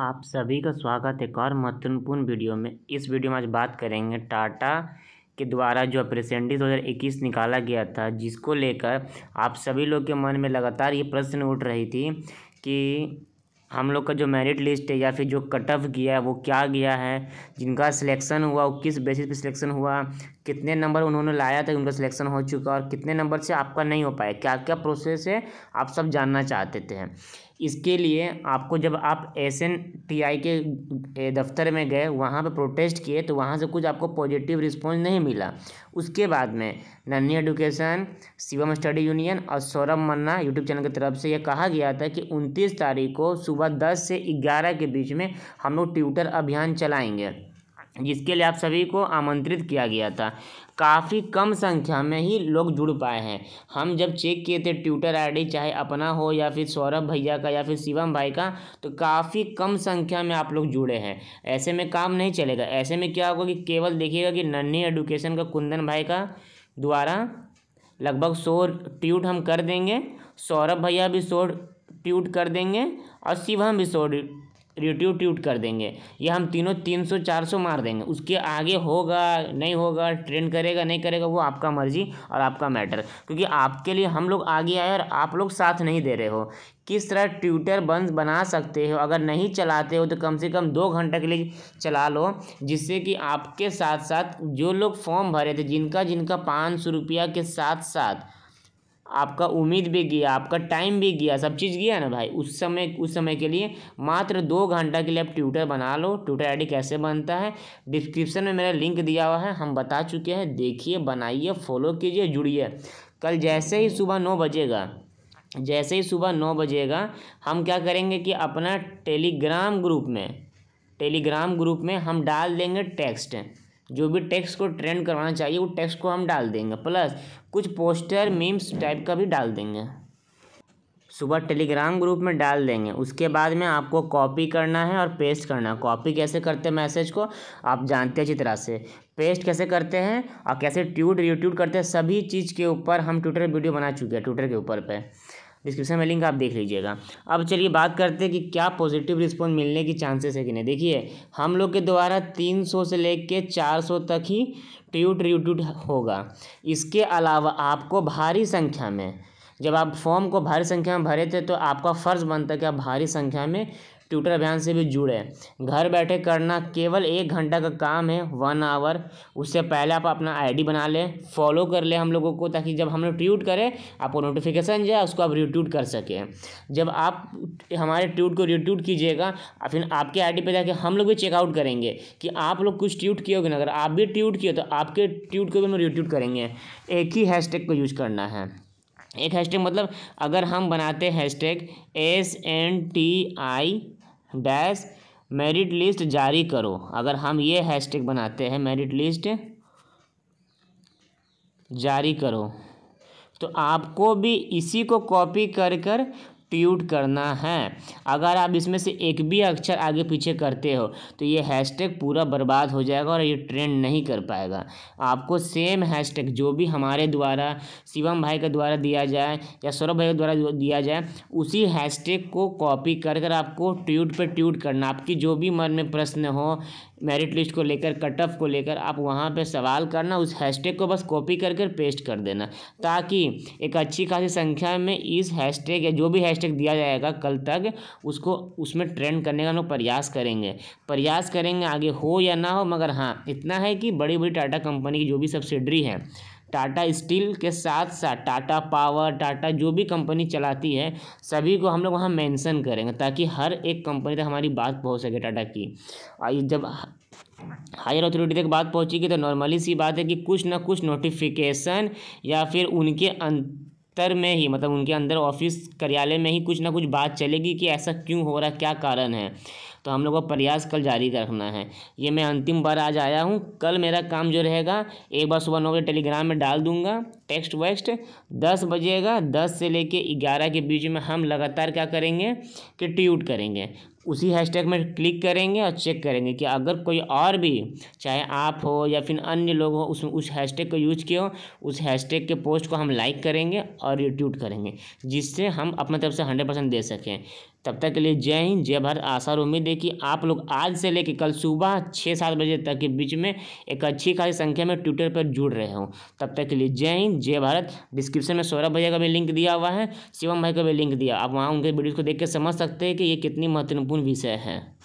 आप सभी का स्वागत है एक और महत्वपूर्ण वीडियो में इस वीडियो में आज बात करेंगे टाटा के द्वारा जो अप्रेसेंडी इक्कीस निकाला गया था जिसको लेकर आप सभी लोग के मन में लगातार ये प्रश्न उठ रही थी कि हम लोग का जो मेरिट लिस्ट है या फिर जो कट ऑफ गया है वो क्या गया है जिनका सिलेक्शन हुआ वो किस बेसिस पे सिलेक्शन हुआ कितने नंबर उन्होंने लाया था उनका सिलेक्शन हो चुका और कितने नंबर से आपका नहीं हो पाया क्या क्या प्रोसेस है आप सब जानना चाहते थे इसके लिए आपको जब आप एस एन टी आई के दफ्तर में गए वहाँ पर प्रोटेस्ट किए तो वहाँ से कुछ आपको पॉजिटिव रिस्पॉन्स नहीं मिला उसके बाद में नन्ही एडुकेशन शिवम स्टडी यूनियन और सौरभ मन्ना यूट्यूब चैनल की तरफ से यह कहा गया था कि उनतीस तारीख को सुबह दस से ग्यारह के बीच में हम लोग ट्विटर अभियान चलाएँगे जिसके लिए आप सभी को आमंत्रित किया गया था काफ़ी कम संख्या में ही लोग जुड़ पाए हैं हम जब चेक किए थे ट्विटर आईडी चाहे अपना हो या फिर सौरभ भैया का या फिर शिवम भाई का तो काफ़ी कम संख्या में आप लोग जुड़े हैं ऐसे में काम नहीं चलेगा ऐसे में क्या होगा कि केवल देखिएगा कि नन्ही एडुकेशन का कुंदन भाई का द्वारा लगभग सौ ट्यूट हम कर देंगे सौरभ भैया भी सौ ट्यूट कर देंगे और शिवम भी सौ ट्यूट कर देंगे या हम तीनों तीन सौ चार सौ मार देंगे उसके आगे होगा नहीं होगा ट्रेंड करेगा नहीं करेगा वो आपका मर्जी और आपका मैटर क्योंकि आपके लिए हम लोग आगे आए और आप लोग साथ नहीं दे रहे हो किस तरह ट्विटर बंद बना सकते हो अगर नहीं चलाते हो तो कम से कम दो घंटे के लिए चला लो जिससे कि आपके साथ साथ जो लोग फॉर्म भरे थे जिनका जिनका पाँच सौ रुपया के साथ साथ आपका उम्मीद भी गया आपका टाइम भी गया सब चीज़ गया ना भाई उस समय उस समय के लिए मात्र दो घंटा के लिए आप ट्विटर बना लो ट्विटर आईडी कैसे बनता है डिस्क्रिप्शन में मेरा लिंक दिया हुआ है हम बता चुके हैं देखिए बनाइए फॉलो कीजिए जुड़िए कल जैसे ही सुबह नौ बजेगा जैसे ही सुबह नौ बजेगा हम क्या करेंगे कि अपना टेलीग्राम ग्रुप में टेलीग्राम ग्रुप में हम डाल देंगे टेक्स्ट जो भी टेक्स्ट को ट्रेंड करवाना चाहिए वो टेक्स्ट को हम डाल देंगे प्लस कुछ पोस्टर मीम्स टाइप का भी डाल देंगे सुबह टेलीग्राम ग्रुप में डाल देंगे उसके बाद में आपको कॉपी करना है और पेस्ट करना है कॉपी कैसे करते हैं मैसेज को आप जानते हैं अच्छी तरह से पेस्ट कैसे करते हैं और कैसे ट्यूट यूट्यूट करते हैं सभी चीज़ के ऊपर हम ट्विटर वीडियो बना चुके हैं ट्विटर के ऊपर पे डिस्क्रिप्शन में लिंक आप देख लीजिएगा अब चलिए बात करते हैं कि क्या पॉजिटिव रिस्पॉन्स मिलने की चांसेस है कि नहीं देखिए हम लोग के द्वारा तीन सौ से ले कर चार सौ तक ही ट्यूट रिट्यूट होगा इसके अलावा आपको भारी संख्या में जब आप फॉर्म को भारी संख्या में भरे थे तो आपका फ़र्ज़ बनता है कि आप भारी संख्या में ट्यूटर अभियान से भी जुड़े घर बैठे करना केवल एक घंटा का काम है वन आवर उससे पहले आप अपना आईडी बना लें फॉलो कर लें हम लोगों को ताकि जब हम लोग ट्यूट करें आपको नोटिफिकेशन जाए उसको आप रिट्यूट कर सकें जब आप हमारे ट्यूट को रिट्यूट कीजिएगा फिर आपके आई डी पर जाके हम लोग भी चेकआउट करेंगे कि आप लोग कुछ ट्यूट किए होगे ना अगर आप भी ट्यूट किए तो आपके ट्यूट को भी हम रिट्यूट करेंगे एक ही हैशटैग को यूज करना है एक हैशटैग मतलब अगर हम बनाते hashtag S N T I dash merit list जारी करो अगर हम ये हैशटैग बनाते हैं मेरिट लिस्ट जारी करो तो आपको भी इसी को कॉपी कर कर ट्यूट करना है अगर आप इसमें से एक भी अक्षर आगे पीछे करते हो तो ये हैशटैग पूरा बर्बाद हो जाएगा और ये ट्रेंड नहीं कर पाएगा आपको सेम हैशटैग जो भी हमारे द्वारा शिवम भाई के द्वारा दिया जाए या सौरभ भाई के द्वारा दिया जाए उसी हैशटैग को कॉपी कर कर आपको ट्यूट पर ट्यूट करना आपकी जो भी मन में प्रश्न हो मेरिट लिस्ट को लेकर कट ऑफ को लेकर आप वहाँ पे सवाल करना उस हैशटैग को बस कॉपी कर कर पेस्ट कर देना ताकि एक अच्छी खासी संख्या में इस हैशटैग या जो भी हैशटैग दिया जाएगा कल तक उसको उसमें ट्रेंड करने का हम लोग प्रयास करेंगे प्रयास करेंगे आगे हो या ना हो मगर हाँ इतना है कि बड़ी बड़ी टाटा कंपनी की जो भी सब्सिडरी है टाटा स्टील के साथ साथ टाटा पावर टाटा जो भी कंपनी चलाती है सभी को हम लोग वहाँ मेंशन करेंगे ताकि हर एक कंपनी तक हमारी बात पहुँच सके टाटा की और जब हायर अथॉरिटी तक बात पहुँचेगी तो नॉर्मली सी बात है कि कुछ ना कुछ नोटिफिकेशन या फिर उनके अंत स्तर में ही मतलब उनके अंदर ऑफिस कार्यालय में ही कुछ ना कुछ बात चलेगी कि ऐसा क्यों हो रहा है क्या कारण है तो हम लोग का प्रयास कल जारी रखना है ये मैं अंतिम बार आज आया हूँ कल मेरा काम जो रहेगा एक बार सुबह नौ बजे टेलीग्राम में डाल दूंगा टेक्स्ट वेक्स्ट दस बजेगा दस से लेके ग्यारह के बीच में हम लगातार क्या करेंगे कि ट्यूट करेंगे उसी हैशटैग में क्लिक करेंगे और चेक करेंगे कि अगर कोई और भी चाहे आप हो या फिर अन्य लोग हो उस उस हैशटैग को यूज किए हो उस हैशटैग के पोस्ट को हम लाइक करेंगे और रिट्यूट करेंगे जिससे हम अपने तरफ से हंड्रेड परसेंट दे सकें तब तक के लिए जय हिंद जय भारत आशा और उम्मीद है कि आप लोग आज से लेकर कल सुबह छः सात बजे तक के बीच में एक अच्छी खासी संख्या में ट्विटर पर जुड़ रहे हो तब तक के लिए जय हिंद जय भारत डिस्क्रिप्शन में सौरभ भैया का भी लिंक दिया हुआ है शिवम भाई का भी लिंक दिया आप वहाँ उनके वीडियो को देख के समझ सकते हैं कि ये कितनी महत्वपूर्ण महत्वपूर्ण विषय है